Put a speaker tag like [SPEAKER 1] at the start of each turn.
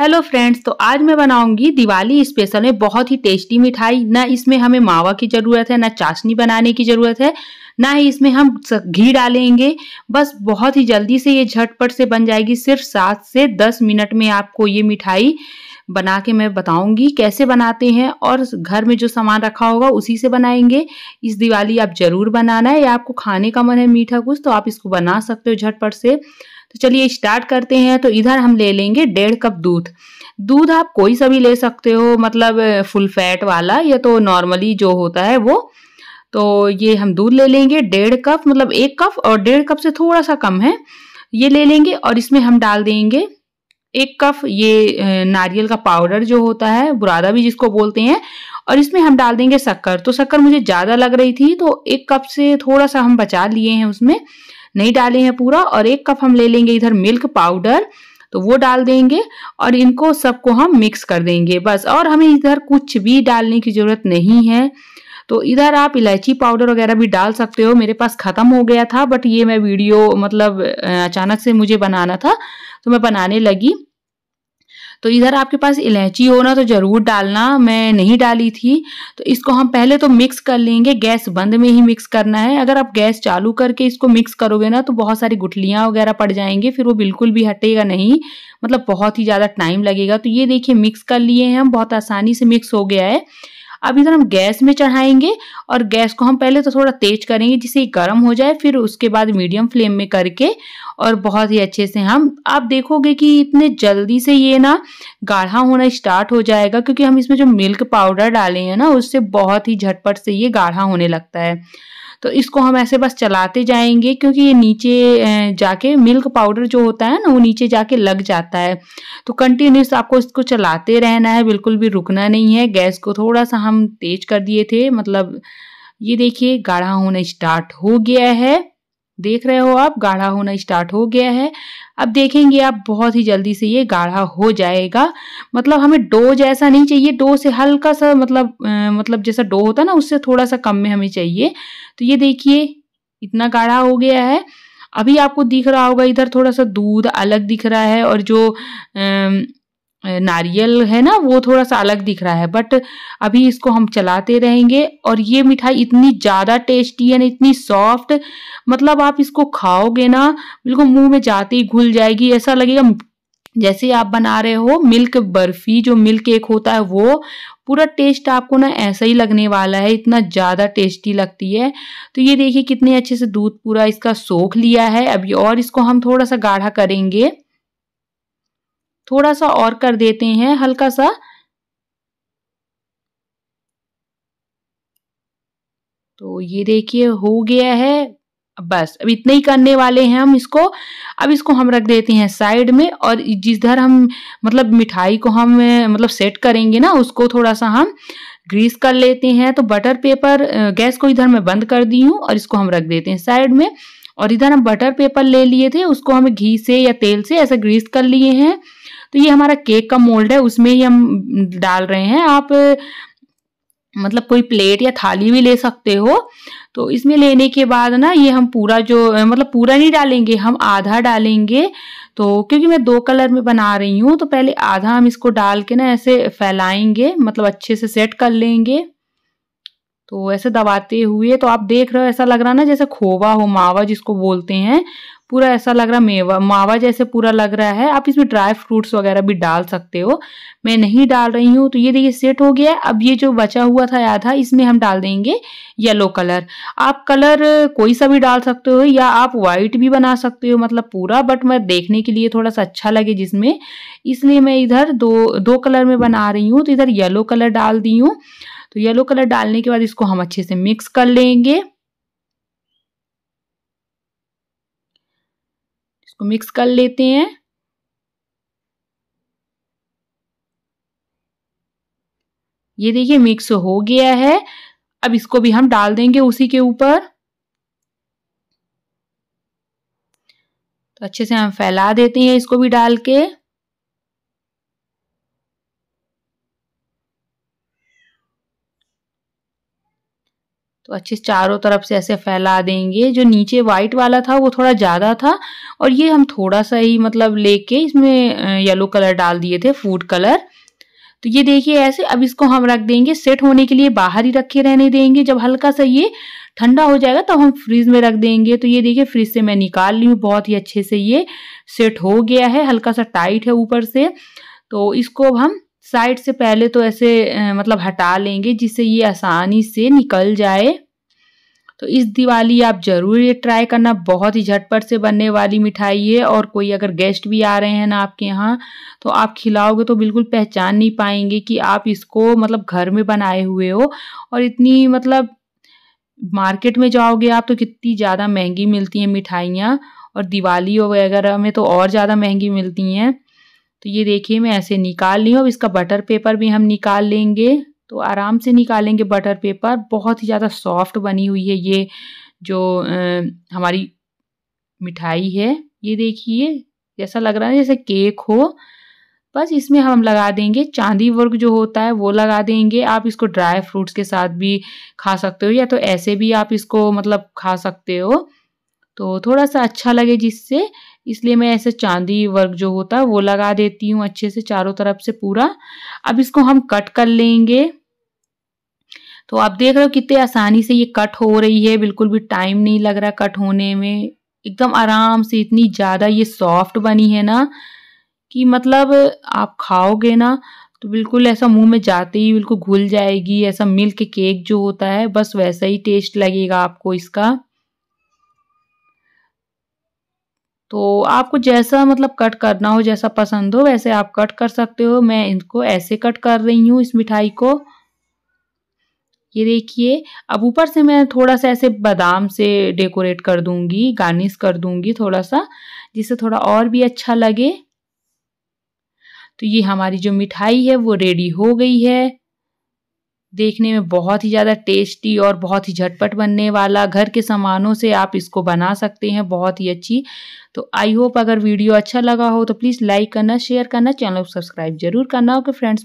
[SPEAKER 1] hello friends तो आज मैं बनाऊंगी दिवाली स्पेशल में बहुत ही टेस्टी मिठाई ना इसमें हमें मावा की ज़रूरत है ना चाशनी बनाने की ज़रूरत है ना ही इसमें हम घी डालेंगे बस बहुत ही जल्दी से ये झटपट से बन जाएगी सिर्फ सात से दस मिनट में आपको ये मिठाई बना के मैं बताऊंगी कैसे बनाते हैं और घर में जो सामान रखा होगा उसी से बनाएंगे इस दिवाली आप ज़रूर बनाना है या आपको खाने का मन है मीठा कुछ तो आप इसको बना सकते हो झटपट से तो चलिए स्टार्ट करते हैं तो इधर हम ले लेंगे डेढ़ कप दूध दूध आप कोई सा भी ले सकते हो मतलब फुल फैट वाला या तो नॉर्मली जो होता है वो तो ये हम दूध ले लेंगे डेढ़ कप मतलब एक कप और डेढ़ कप से थोड़ा सा कम है ये ले लेंगे और इसमें हम डाल देंगे एक कप ये नारियल का पाउडर जो होता है बुरादा भी जिसको बोलते हैं और इसमें हम डाल देंगे शक्कर तो शक्कर मुझे ज़्यादा लग रही थी तो एक कप से थोड़ा सा हम बचा लिए हैं उसमें नहीं डाले हैं पूरा और एक कप हम ले लेंगे इधर मिल्क पाउडर तो वो डाल देंगे और इनको सबको हम मिक्स कर देंगे बस और हमें इधर कुछ भी डालने की ज़रूरत नहीं है तो इधर आप इलायची पाउडर वगैरह भी डाल सकते हो मेरे पास ख़त्म हो गया था बट ये मैं वीडियो मतलब अचानक से मुझे बनाना था तो मैं बनाने लगी तो इधर आपके पास इलायची हो ना तो ज़रूर डालना मैं नहीं डाली थी तो इसको हम पहले तो मिक्स कर लेंगे गैस बंद में ही मिक्स करना है अगर आप गैस चालू करके इसको मिक्स करोगे ना तो बहुत सारी गुठलियाँ वगैरह पड़ जाएंगे फिर वो बिल्कुल भी हटेगा नहीं मतलब बहुत ही ज़्यादा टाइम लगेगा तो ये देखिए मिक्स कर लिए हैं हम बहुत आसानी से मिक्स हो गया है अब इधर तो हम गैस में चढ़ाएंगे और गैस को हम पहले तो थोड़ा तेज करेंगे जिससे गर्म हो जाए फिर उसके बाद मीडियम फ्लेम में करके और बहुत ही अच्छे से हम आप देखोगे कि इतने जल्दी से ये ना गाढ़ा होना स्टार्ट हो जाएगा क्योंकि हम इसमें जो मिल्क पाउडर डाले हैं ना उससे बहुत ही झटपट से ये गाढ़ा होने लगता है तो इसको हम ऐसे बस चलाते जाएंगे क्योंकि ये नीचे जाके मिल्क पाउडर जो होता है ना वो नीचे जाके लग जाता है तो कंटिन्यूस आपको इसको चलाते रहना है बिल्कुल भी रुकना नहीं है गैस को थोड़ा सा हम तेज कर दिए थे मतलब ये देखिए गाढ़ा होना स्टार्ट हो गया है देख रहे हो आप गाढ़ा होना स्टार्ट हो गया है अब देखेंगे आप बहुत ही जल्दी से ये गाढ़ा हो जाएगा मतलब हमें डो जैसा नहीं चाहिए डो से हल्का सा मतलब आ, मतलब जैसा डो होता ना उससे थोड़ा सा कम में हमें चाहिए तो ये देखिए इतना गाढ़ा हो गया है अभी आपको दिख रहा होगा इधर थोड़ा सा दूध अलग दिख रहा है और जो आ, नारियल है ना वो थोड़ा सा अलग दिख रहा है बट अभी इसको हम चलाते रहेंगे और ये मिठाई इतनी ज़्यादा टेस्टी है ना इतनी सॉफ्ट मतलब आप इसको खाओगे ना बिल्कुल मुंह में जाते ही घुल जाएगी ऐसा लगेगा जैसे आप बना रहे हो मिल्क बर्फी जो मिल्क केक होता है वो पूरा टेस्ट आपको ना ऐसा ही लगने वाला है इतना ज़्यादा टेस्टी लगती है तो ये देखिए कितने अच्छे से दूध पूरा इसका सोख लिया है अभी और इसको हम थोड़ा सा गाढ़ा करेंगे थोड़ा सा और कर देते हैं हल्का सा तो ये देखिए हो गया है बस अब इतना ही करने वाले हैं हम इसको अब इसको हम रख देते हैं साइड में और जिधर हम मतलब मिठाई को हम मतलब सेट करेंगे ना उसको थोड़ा सा हम ग्रीस कर लेते हैं तो बटर पेपर गैस को इधर मैं बंद कर दी हूँ और इसको हम रख देते हैं साइड में और इधर हम बटर पेपर ले लिए थे उसको हम घी से या तेल से ऐसा ग्रीस कर लिए हैं तो ये हमारा केक का मोल्ड है उसमें ही हम डाल रहे हैं आप मतलब कोई प्लेट या थाली भी ले सकते हो तो इसमें लेने के बाद ना ये हम पूरा जो मतलब पूरा नहीं डालेंगे हम आधा डालेंगे तो क्योंकि मैं दो कलर में बना रही हूँ तो पहले आधा हम इसको डाल के ना ऐसे फैलाएंगे मतलब अच्छे से सेट कर लेंगे तो ऐसे दबाते हुए तो आप देख रहे हो ऐसा लग रहा ना जैसे खोवा हो मावा जिसको बोलते हैं पूरा ऐसा लग रहा मेवा मावा जैसे पूरा लग रहा है आप इसमें ड्राई फ्रूट्स वगैरह भी डाल सकते हो मैं नहीं डाल रही हूँ तो ये देखिए सेट हो गया अब ये जो बचा हुआ था आधा इसमें हम डाल देंगे येलो कलर आप कलर कोई सा भी डाल सकते हो या आप वाइट भी बना सकते हो मतलब पूरा बट मैं देखने के लिए थोड़ा सा अच्छा लगे जिसमें इसलिए मैं इधर दो दो कलर में बना रही हूँ तो इधर येलो कलर डाल दी हूँ तो येलो कलर डालने के बाद इसको हम अच्छे से मिक्स कर लेंगे इसको मिक्स कर लेते हैं ये देखिए मिक्स हो गया है अब इसको भी हम डाल देंगे उसी के ऊपर तो अच्छे से हम फैला देते हैं इसको भी डाल के तो अच्छे से चारों तरफ से ऐसे फैला देंगे जो नीचे व्हाइट वाला था वो थोड़ा ज़्यादा था और ये हम थोड़ा सा ही मतलब लेके इसमें येलो कलर डाल दिए थे फूड कलर तो ये देखिए ऐसे अब इसको हम रख देंगे सेट होने के लिए बाहर ही रखे रहने देंगे जब हल्का सा ये ठंडा हो जाएगा तब तो हम फ्रीज में रख देंगे तो ये देखिए फ्रिज से मैं निकाल ली हूँ बहुत ही अच्छे से ये सेट हो गया है हल्का सा टाइट है ऊपर से तो इसको अब हम साइड से पहले तो ऐसे मतलब हटा लेंगे जिससे ये आसानी से निकल जाए तो इस दिवाली आप ज़रूर ये ट्राई करना बहुत ही झटपट से बनने वाली मिठाई है और कोई अगर गेस्ट भी आ रहे हैं ना आपके यहाँ तो आप खिलाओगे तो बिल्कुल पहचान नहीं पाएंगे कि आप इसको मतलब घर में बनाए हुए हो और इतनी मतलब मार्केट में जाओगे आप तो कितनी ज़्यादा महंगी मिलती हैं मिठाइयाँ और दिवाली वगैरह में तो और ज़्यादा महंगी मिलती हैं तो ये देखिए मैं ऐसे निकाल ली हूँ अब इसका बटर पेपर भी हम निकाल लेंगे तो आराम से निकालेंगे बटर पेपर बहुत ही ज़्यादा सॉफ्ट बनी हुई है ये जो आ, हमारी मिठाई है ये देखिए जैसा लग रहा है जैसे केक हो बस इसमें हम लगा देंगे चांदी वर्क जो होता है वो लगा देंगे आप इसको ड्राई फ्रूट्स के साथ भी खा सकते हो या तो ऐसे भी आप इसको मतलब खा सकते हो तो थोड़ा सा अच्छा लगे जिससे इसलिए मैं ऐसे चांदी वर्क जो होता है वो लगा देती हूँ अच्छे से चारों तरफ से पूरा अब इसको हम कट कर लेंगे तो आप देख रहे हो कितने आसानी से ये कट हो रही है बिल्कुल भी टाइम नहीं लग रहा कट होने में एकदम आराम से इतनी ज़्यादा ये सॉफ्ट बनी है ना कि मतलब आप खाओगे ना तो बिल्कुल ऐसा मुंह में जाते ही बिल्कुल घुल जाएगी ऐसा मिल्क केक जो होता है बस वैसा ही टेस्ट लगेगा आपको इसका तो आपको जैसा मतलब कट करना हो जैसा पसंद हो वैसे आप कट कर सकते हो मैं इनको ऐसे कट कर रही हूँ इस मिठाई को ये देखिए अब ऊपर से मैं थोड़ा सा ऐसे बादाम से डेकोरेट कर दूंगी गार्निश कर दूंगी थोड़ा सा जिससे थोड़ा और भी अच्छा लगे तो ये हमारी जो मिठाई है वो रेडी हो गई है देखने में बहुत ही ज़्यादा टेस्टी और बहुत ही झटपट बनने वाला घर के सामानों से आप इसको बना सकते हैं बहुत ही अच्छी तो आई होप अगर वीडियो अच्छा लगा हो तो प्लीज़ लाइक करना शेयर करना चैनल को सब्सक्राइब जरूर करना ओके फ्रेंड्स